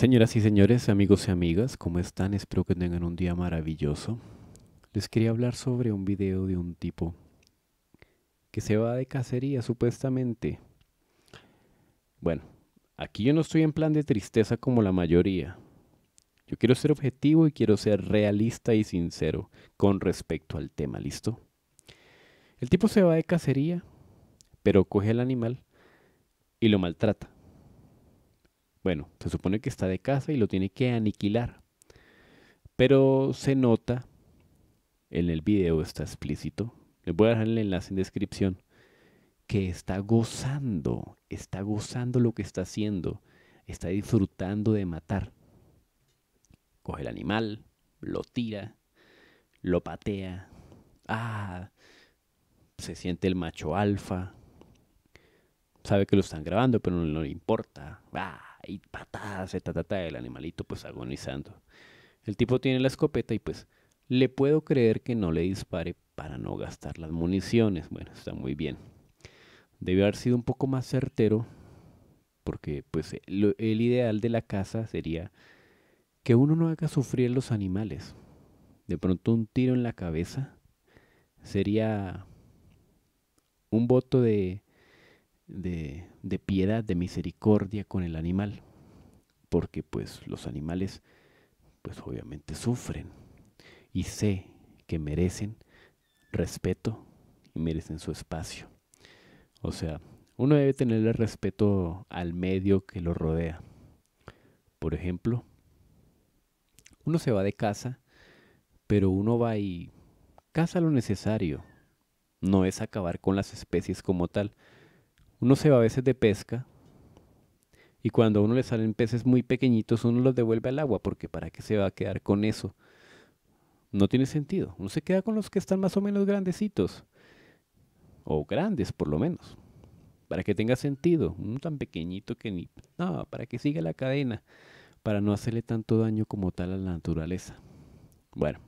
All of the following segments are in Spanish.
Señoras y señores, amigos y amigas, ¿cómo están? Espero que tengan un día maravilloso. Les quería hablar sobre un video de un tipo que se va de cacería supuestamente. Bueno, aquí yo no estoy en plan de tristeza como la mayoría. Yo quiero ser objetivo y quiero ser realista y sincero con respecto al tema, ¿listo? El tipo se va de cacería, pero coge al animal y lo maltrata bueno, se supone que está de casa y lo tiene que aniquilar. Pero se nota, en el video está explícito, les voy a dejar el enlace en descripción, que está gozando, está gozando lo que está haciendo, está disfrutando de matar. Coge el animal, lo tira, lo patea. Ah, se siente el macho alfa. Sabe que lo están grabando, pero no le importa. Ah y patadas, eh, ta, el animalito pues agonizando. El tipo tiene la escopeta y pues le puedo creer que no le dispare para no gastar las municiones. Bueno, está muy bien. Debió haber sido un poco más certero porque pues eh, el, ideal de la casa sería que uno no haga sufrir los animales. De pronto un tiro en la cabeza sería un voto de de, piedad, de misericordia con el animal, porque pues los animales pues obviamente sufren y sé que merecen respeto y merecen su espacio. O sea, uno debe tenerle respeto al medio que lo rodea. Por ejemplo, uno se va de casa, pero uno va y caza lo necesario. No es acabar con las especies como tal, uno se va a veces de pesca y cuando a uno le salen peces muy pequeñitos, uno los devuelve al agua, porque ¿para qué se va a quedar con eso? No tiene sentido. Uno se queda con los que están más o menos grandecitos, o grandes por lo menos, para que tenga sentido. Un tan pequeñito que ni... No, para que siga la cadena, para no hacerle tanto daño como tal a la naturaleza. Bueno,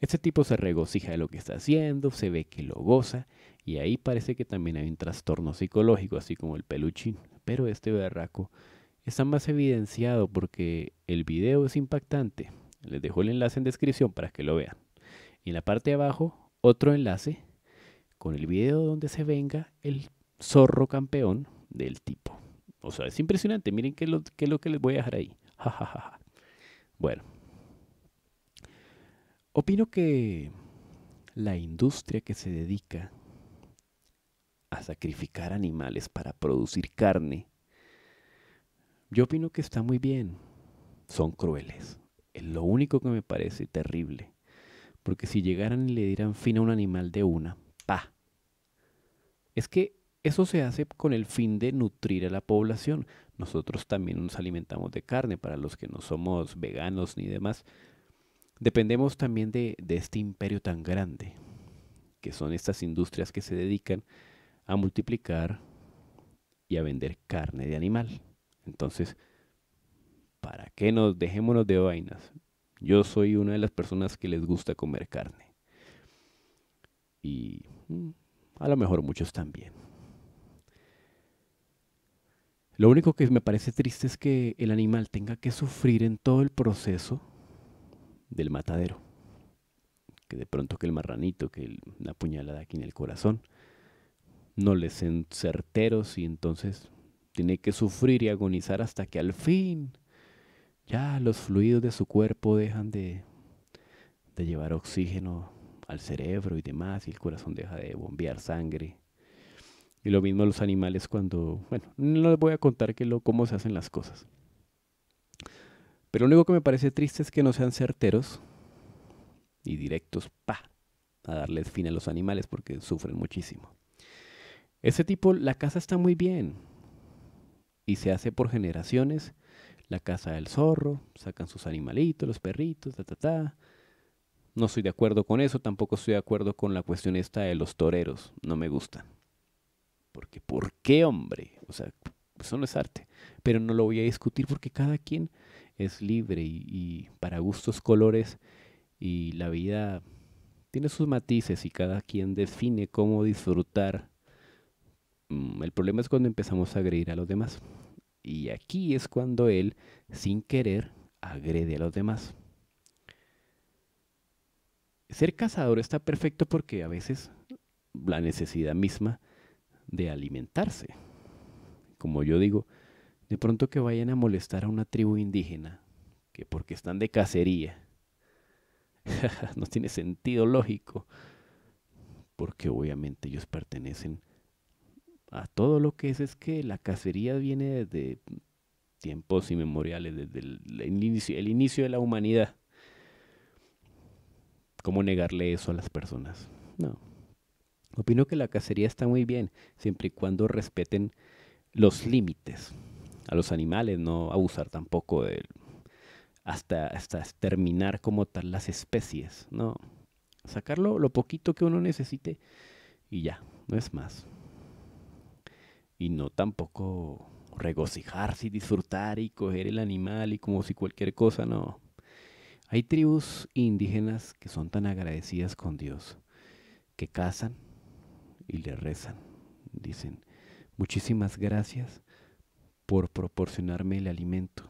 este tipo se regocija de lo que está haciendo, se ve que lo goza y ahí parece que también hay un trastorno psicológico, así como el peluchín. Pero este berraco está más evidenciado porque el video es impactante. Les dejo el enlace en descripción para que lo vean. Y en la parte de abajo, otro enlace con el video donde se venga el zorro campeón del tipo. O sea, es impresionante. Miren qué es lo, que les voy a dejar ahí. Bueno. Opino que la industria que se dedica a sacrificar animales para producir carne, yo opino que está muy bien. Son crueles. Es lo único que me parece terrible. Porque si llegaran y le dieran fin a un animal de una, pa. Es que eso se hace con el fin de nutrir a la población. Nosotros también nos alimentamos de carne, para los que no somos veganos ni demás. Dependemos también de, de este imperio tan grande, que son estas industrias que se dedican a multiplicar y a vender carne de animal. Entonces, ¿para qué nos dejémonos de vainas? Yo soy una de las personas que les gusta comer carne. Y mm, a lo mejor muchos también. Lo único que me parece triste es que el animal tenga que sufrir en todo el proceso del matadero. Que de pronto que el marranito, que la puñalada aquí en el corazón no le encerteros certeros y entonces tiene que sufrir y agonizar hasta que al fin ya los fluidos de su cuerpo dejan de, llevar oxígeno al cerebro y demás y el corazón deja de bombear sangre. Y lo mismo los animales cuando, bueno, no les voy a contar cómo se hacen las cosas. Pero lo único que me parece triste es que no sean certeros y directos, pa, a darles fin a los animales porque sufren muchísimo. Ese tipo, la casa está muy bien. Y se hace por generaciones. La casa del zorro, sacan sus animalitos, los perritos, ta, ta, ta. No estoy de acuerdo con eso, tampoco estoy de acuerdo con la cuestión esta de los toreros. No me gustan, Porque, ¿por qué, hombre? O sea, eso no es arte. Pero no lo voy a discutir porque cada quien es libre y, y para gustos, colores y la vida tiene sus matices y cada quien define cómo disfrutar Mm, el problema es cuando empezamos a agredir a los demás. Y aquí es cuando él, sin querer, agrede a los demás. Ser cazador está perfecto porque a veces la necesidad misma de alimentarse. Como yo digo, de pronto que vayan a molestar a una tribu indígena, que porque están de cacería, no tiene sentido lógico, porque obviamente ellos pertenecen a todo lo que es es que la cacería viene desde tiempos inmemoriales, desde el, inicio, el inicio de la humanidad. ¿Cómo negarle eso a las personas? No. Opino que la cacería está muy bien, siempre y cuando respeten los límites a los animales, no abusar tampoco hasta, hasta exterminar como tal las especies, no. Sacarlo lo poquito que uno necesite y ya, no es más y no tampoco regocijarse y disfrutar y coger el animal y como si cualquier cosa, no. Hay tribus indígenas que son tan agradecidas con Dios que cazan y le rezan. Dicen, muchísimas gracias por proporcionarme el alimento.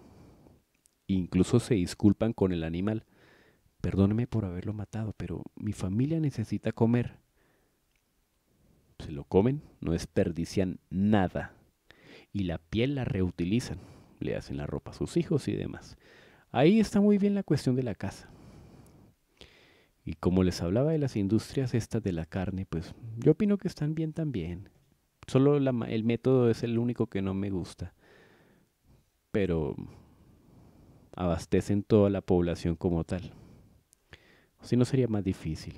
Incluso se disculpan con el animal. Perdóneme por haberlo matado, pero mi familia necesita comer se lo comen, no desperdician nada. Y la piel la reutilizan, le hacen la ropa a sus hijos y demás. Ahí está muy bien la cuestión de la casa. Y como les hablaba de las industrias estas de la carne, pues yo opino que están bien también. Solo el método es el único que no me gusta. Pero abastecen toda la población como tal. Si no sería más difícil.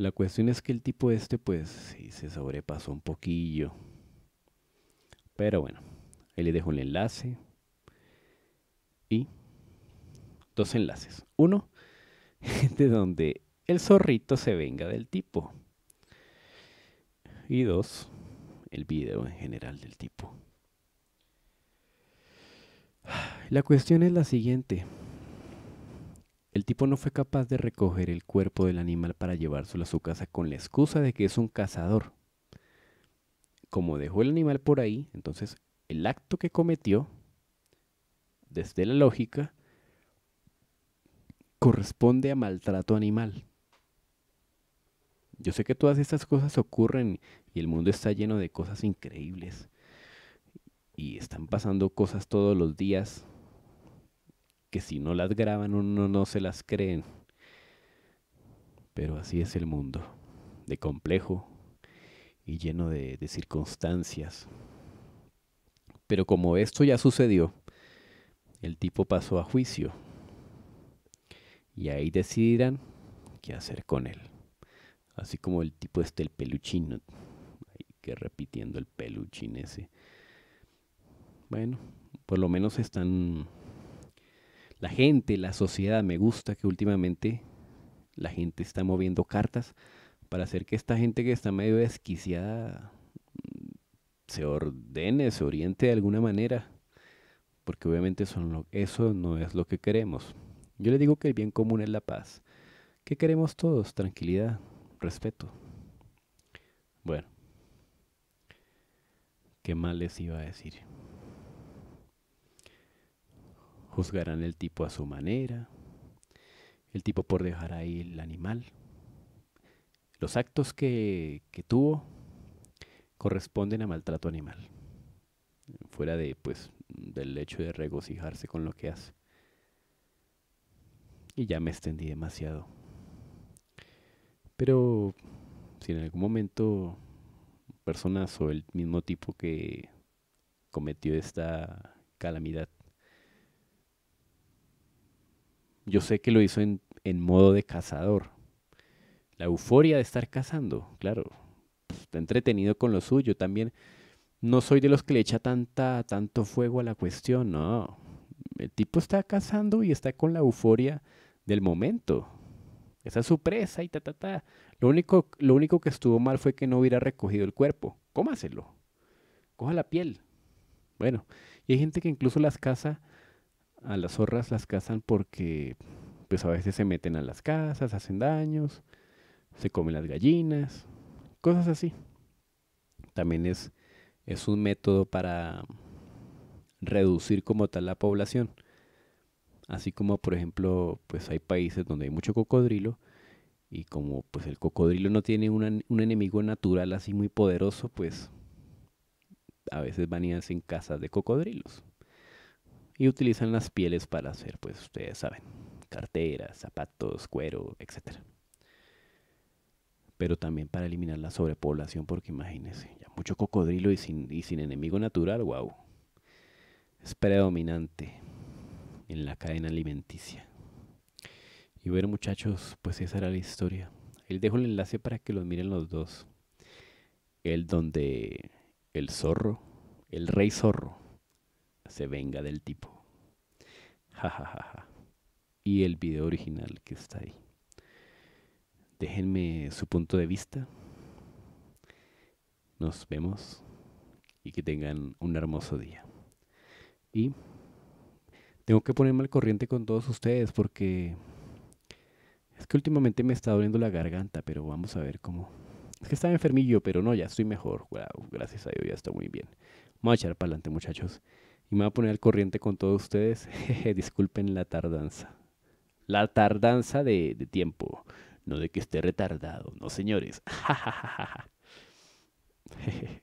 La cuestión es que el tipo este, pues, sí se sobrepasó un poquillo. Pero bueno, ahí le dejo el enlace. Y dos enlaces. Uno, de donde el zorrito se venga del tipo. Y dos, el video en general del tipo. La cuestión es la siguiente. El tipo no fue capaz de recoger el cuerpo del animal para llevárselo a su casa con la excusa de que es un cazador. Como dejó el animal por ahí, entonces el acto que cometió, desde la lógica, corresponde a maltrato animal. Yo sé que todas estas cosas ocurren y el mundo está lleno de cosas increíbles. Y están pasando cosas todos los días que si no las graban uno no se las creen. Pero así es el mundo, de complejo y lleno de, circunstancias. Pero como esto ya sucedió, el tipo pasó a juicio y ahí decidirán qué hacer con él. Así como el tipo este, el peluchino. Hay que repitiendo el peluchín ese. Bueno, por lo menos están la gente, la sociedad. Me gusta que últimamente la gente está moviendo cartas para hacer que esta gente que está medio desquiciada mm, se ordene, se oriente de alguna manera. Porque obviamente eso no es lo que queremos. Yo le digo que el bien común es la paz. ¿Qué queremos todos? Tranquilidad, respeto. Bueno, ¿qué más les iba a decir? Juzgarán el tipo a su manera, el tipo por dejar ahí el animal. Los actos que, que tuvo corresponden a maltrato animal, fuera de, pues, del hecho de regocijarse con lo que hace. Y ya me extendí demasiado. Pero si en algún momento personas o el mismo tipo que cometió esta calamidad Yo sé que lo hizo en, modo de cazador. La euforia de estar cazando, claro. Pues, está entretenido con lo suyo también. No soy de los que le echa tanta, tanto fuego a la cuestión, no. El tipo está cazando y está con la euforia del momento. Esa es su presa y ta, ta, ta. Lo único, lo único que estuvo mal fue que no hubiera recogido el cuerpo. Cómaselo. Coja la piel. Bueno, y hay gente que incluso las caza a las zorras las cazan porque pues a veces se meten a las casas, hacen daños, se comen las gallinas, cosas así. También es, es un método para reducir como tal la población. Así como por ejemplo, pues hay países donde hay mucho cocodrilo y como pues el cocodrilo no tiene un enemigo natural así muy poderoso, pues a veces van y hacen casas de cocodrilos y utilizan las pieles para hacer, pues ustedes saben, carteras, zapatos, cuero, etc. Pero también para eliminar la sobrepoblación, porque imagínense, ya mucho cocodrilo y sin, sin enemigo natural, wow. Es predominante en la cadena alimenticia. Y bueno, muchachos, pues esa era la historia. Él dejo el enlace para que los miren los dos. El donde el zorro, el rey zorro, se venga del tipo. Ja, ja, Y el video original que está ahí. Déjenme su punto de vista. Nos vemos y que tengan un hermoso día. Y tengo que ponerme al corriente con todos ustedes porque es que últimamente me está doliendo la garganta, pero vamos a ver cómo. Es que estaba enfermillo, pero no, ya estoy mejor. gracias a Dios, ya está muy bien. Vamos a echar para adelante, muchachos y me voy a poner al corriente con todos ustedes. Disculpen la tardanza. La tardanza de, de tiempo, no de que esté retardado, no señores.